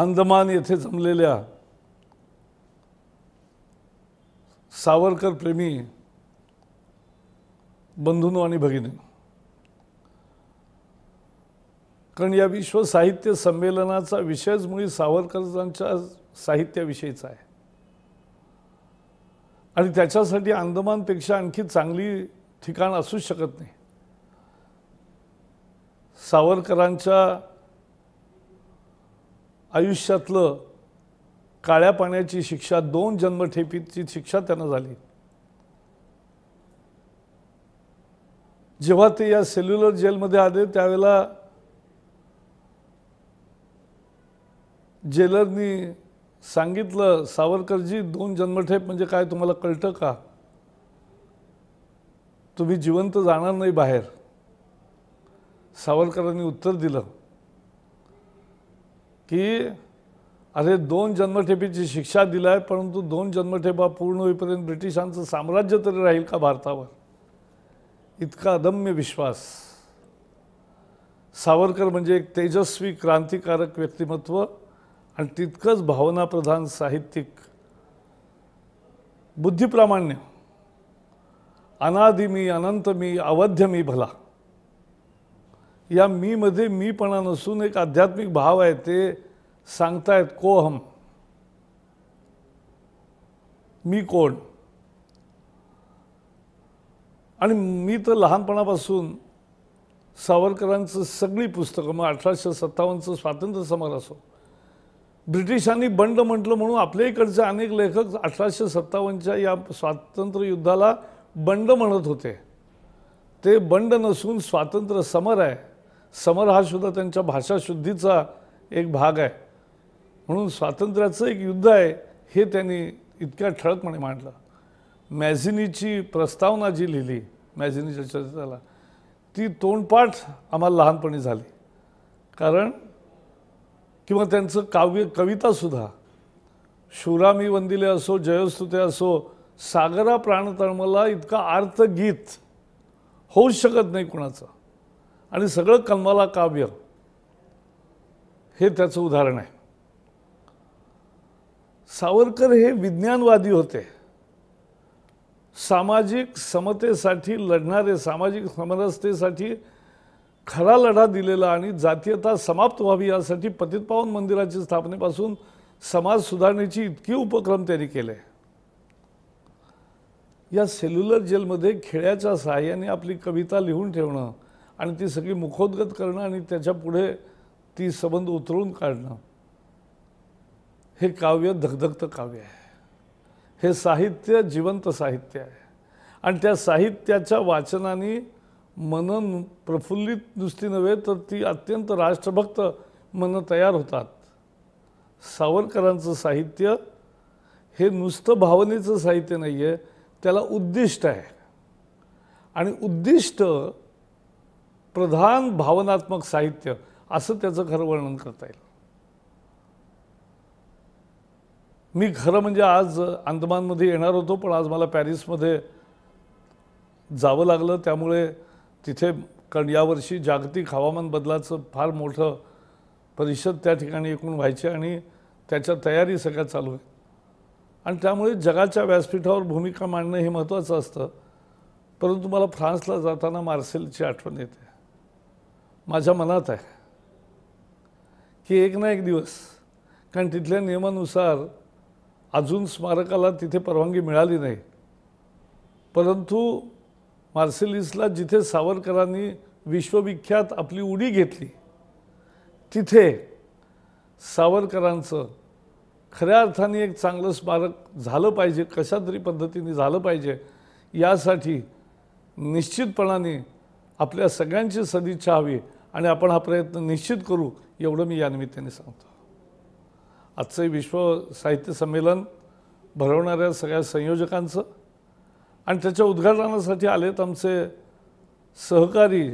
अंदमान येथे जमलेल्या सावरकर प्रेमी बंधूंनो आणि भगिनी कारण या विश्व साहित्य संमेलनाचा विषयच मुळी सावरकरांच्या साहित्याविषयीचा आहे आणि त्याच्यासाठी अंदमानपेक्षा आणखी चांगली ठिकाण असूच शकत नाही सावरकरांच्या आयुष्यातलं काळ्या पाण्याची शिक्षा दोन जन्मठेपीची शिक्षा त्यांना झाली जेव्हा ते या सेल्युलर जेलमध्ये आले त्यावेळेला जेलरनी सांगितलं सावरकरजी दोन जन्मठेप म्हणजे काय तुम्हाला कळतं का तुम्ही जिवंत जाणार नाही बाहेर सावरकरांनी उत्तर दिलं की अरे दोन जन्मठेपीची शिक्षा दिला आहे परंतु दोन जन्मठेपा पूर्ण होईपर्यंत ब्रिटिशांचं साम्राज्य तरी राहील का भारतावर इतका अदम्य विश्वास सावरकर म्हणजे एक तेजस्वी क्रांतिकारक व्यक्तिमत्व आणि तितकंच भावनाप्रधान साहित्यिक बुद्धिप्रामाण्य अनादिमी अनंतमी अनंत भला या मीमध्ये मीपणा नसून एक आध्यात्मिक भाव आहे ते सांगतायत कोहम मी कोण आणि मी तर लहानपणापासून सावरकरांचं सगळी पुस्तकं मग अठराशे सत्तावन्नचं स्वातंत्र्य समर असो ब्रिटिशांनी बंड म्हटलं म्हणून आपल्या इकडचे अनेक लेखक अठराशे सत्तावन्नच्या या स्वातंत्र्य युद्धाला बंड म्हणत होते ते बंड नसून स्वातंत्र्य समर आहे समर हा सुद्धा त्यांच्या भाषाशुद्धीचा एक भाग आहे म्हणून स्वातंत्र्याचं एक युद्ध आहे हे त्यांनी इतक्या ठळकपणे मांडलं मॅझिनीची प्रस्तावना जी लिहिली मॅझिनीच्या चरित्राला ती तोंडपाठ आम्हाला लहानपणी झाली कारण किंवा त्यांचं काव्य कवितासुद्धा शुरामी वंदिले असो जयस्तुते असो सागरा प्राणतळमला इतका आर्थ गीत होऊ शकत नाही कुणाचं आणि सगळं कन्वाला काव्य हे त्याचं उदाहरण आहे सावरकर हे विज्ञानवादी होते सामाजिक समतेसाठी लढणारे सामाजिक समरसतेसाठी खरा लढा दिलेला आणि जातीयता समाप्त व्हावी यासाठी पतित पावन मंदिराची स्थापनेपासून समाज सुधारणेची इतकी उपक्रम त्यांनी केले या सेल्युलर जेलमध्ये खेळ्याच्या सहाय्याने आपली कविता लिहून ठेवणं आणि ती सगळी मुखोद्गत करणं आणि त्याच्या पुढे ती संबंध उतरवून काढणं हे काव्य धगधगतं काव्य आहे हे साहित्य जिवंत साहित्य आहे आणि त्या साहित्याच्या वाचनाने मन प्रफुल्लित नुसती नव्हे तर ती अत्यंत राष्ट्रभक्त मनं तयार होतात सावरकरांचं साहित्य हे नुसतं भावनेचं साहित्य नाही आहे त्याला उद्दिष्ट आहे आणि उद्दिष्ट प्रधान भावनात्मक साहित्य असं त्याचं खरं वर्णन करता येईल मी खरं म्हणजे आज अंदमानमध्ये येणार होतो पण आज मला पॅरिसमध्ये जावं लागलं त्यामुळे तिथे कारण यावर्षी जागतिक हवामान बदलाचं फार मोठं परिषद त्या ठिकाणी एकूण व्हायचे आणि त्याच्या तयारी सगळ्या चालू आहे आणि त्यामुळे जगाच्या व्यासपीठावर भूमिका मांडणं हे महत्त्वाचं असतं परंतु मला फ्रान्सला जाताना मार्सेलची आठवण येते माझ्या मनात आहे की एक ना एक दिवस कारण तिथल्या नियमानुसार अजून स्मारकाला तिथे परवानगी मिळाली नाही परंतु मार्सेलिसला जिथे सावरकरांनी विश्वविख्यात आपली उडी घेतली तिथे सावरकरांचं खऱ्या अर्थाने एक चांगलं स्मारक झालं पाहिजे कशा तरी पद्धतीने झालं पाहिजे यासाठी निश्चितपणाने आपल्या सगळ्यांची सदिच्छा हवी आणि आपण हा प्रयत्न निश्चित करू एवढं मी या निमित्ताने सांगतो आजचं विश्व साहित्य संमेलन भरवणाऱ्या सगळ्या संयोजकांचं आणि त्याच्या उद्घाटनासाठी आलेत आमचे सहकारी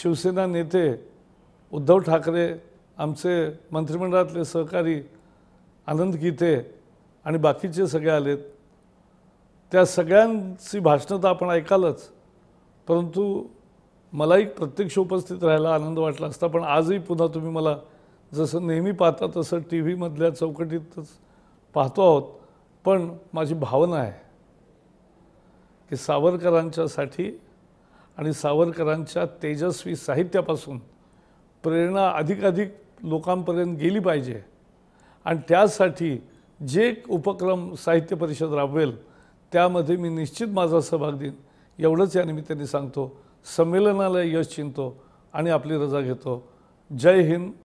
शिवसेना नेते उद्धव ठाकरे आमचे मंत्रिमंडळातले सहकारी आनंद गीते आणि बाकीचे सगळे आलेत त्या सगळ्यांची भाषणं तर आपण ऐकालच परंतु मलाही प्रत्यक्ष उपस्थित राहायला आनंद वाटला असता पण आजही पुन्हा तुम्ही मला जसं नेहमी पाहता तसं टी व्हीमधल्या चौकटीतच पाहतो आहोत पण माझी भावना आहे की सावरकरांच्यासाठी आणि सावरकरांच्या तेजस्वी साहित्यापासून प्रेरणा अधिकाधिक लोकांपर्यंत गेली पाहिजे आणि त्यासाठी जे उपक्रम साहित्य परिषद राबवेल त्यामध्ये मी निश्चित माझा सहभाग देईन एवढंच या निमित्ताने सांगतो संमेलनाला यश चिंतो आणि आपली रजा घेतो जय हिंद